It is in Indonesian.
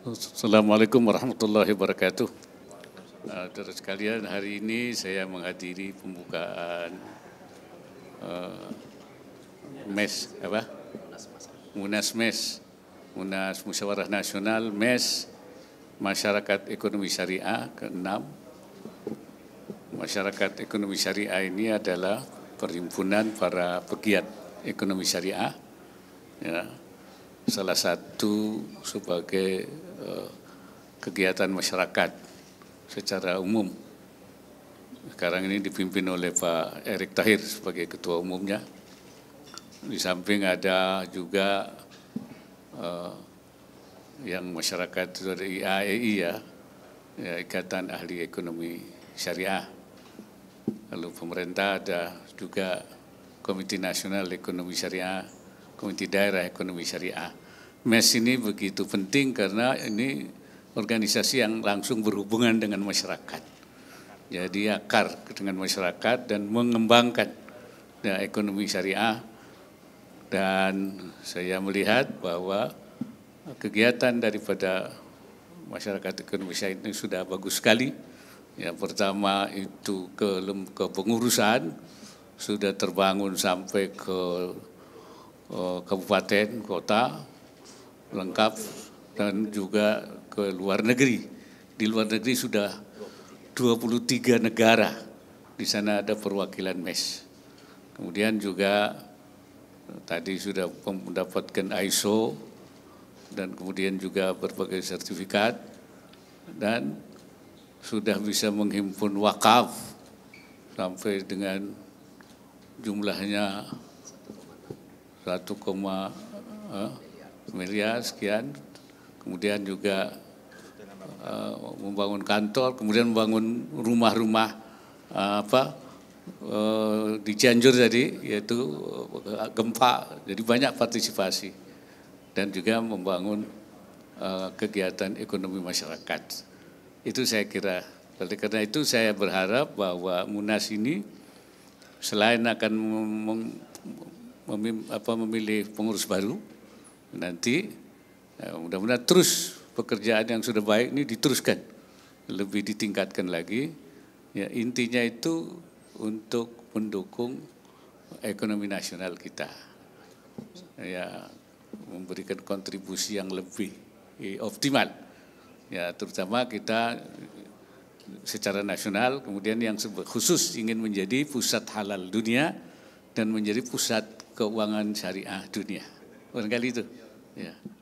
Assalamualaikum warahmatullahi wabarakatuh. Eh, terus sekalian hari ini saya menghadiri pembukaan uh, MES apa? Munas MES, Munas Musyawarah Nasional MES Masyarakat Ekonomi Syariah ke-6. Masyarakat Ekonomi Syariah ini adalah perhimpunan para pegiat ekonomi syariah ya, salah satu sebagai eh, kegiatan masyarakat secara umum. Sekarang ini dipimpin oleh Pak Erick Tahir sebagai ketua umumnya. Di samping ada juga uh, yang masyarakat dari IAEI e ya, ya, Ikatan Ahli Ekonomi Syariah. Lalu pemerintah ada juga Komite Nasional Ekonomi Syariah Komite Daerah Ekonomi Syariah. MES ini begitu penting karena ini organisasi yang langsung berhubungan dengan masyarakat. Jadi akar dengan masyarakat dan mengembangkan ya, ekonomi syariah. Dan saya melihat bahwa kegiatan daripada masyarakat ekonomi syariah ini sudah bagus sekali. Ya, pertama itu ke, ke pengurusan sudah terbangun sampai ke Eh, kabupaten, kota, lengkap, dan juga ke luar negeri. Di luar negeri sudah 23 negara, di sana ada perwakilan MES. Kemudian juga eh, tadi sudah mendapatkan ISO, dan kemudian juga berbagai sertifikat, dan sudah bisa menghimpun wakaf sampai dengan jumlahnya satu koma eh, miliar sekian. Kemudian juga eh, membangun kantor, kemudian membangun rumah-rumah eh, apa eh, di Cianjur tadi yaitu eh, gempa. Jadi banyak partisipasi dan juga membangun eh, kegiatan ekonomi masyarakat. Itu saya kira. Oleh karena itu saya berharap bahwa Munas ini selain akan memim, apa, memilih pengurus baru nanti ya, mudah-mudahan terus pekerjaan yang sudah baik ini diteruskan lebih ditingkatkan lagi ya intinya itu untuk mendukung ekonomi nasional kita ya memberikan kontribusi yang lebih optimal ya terutama kita secara nasional kemudian yang khusus ingin menjadi pusat halal dunia dan menjadi pusat keuangan syariah dunia. Barangkali itu. Ya.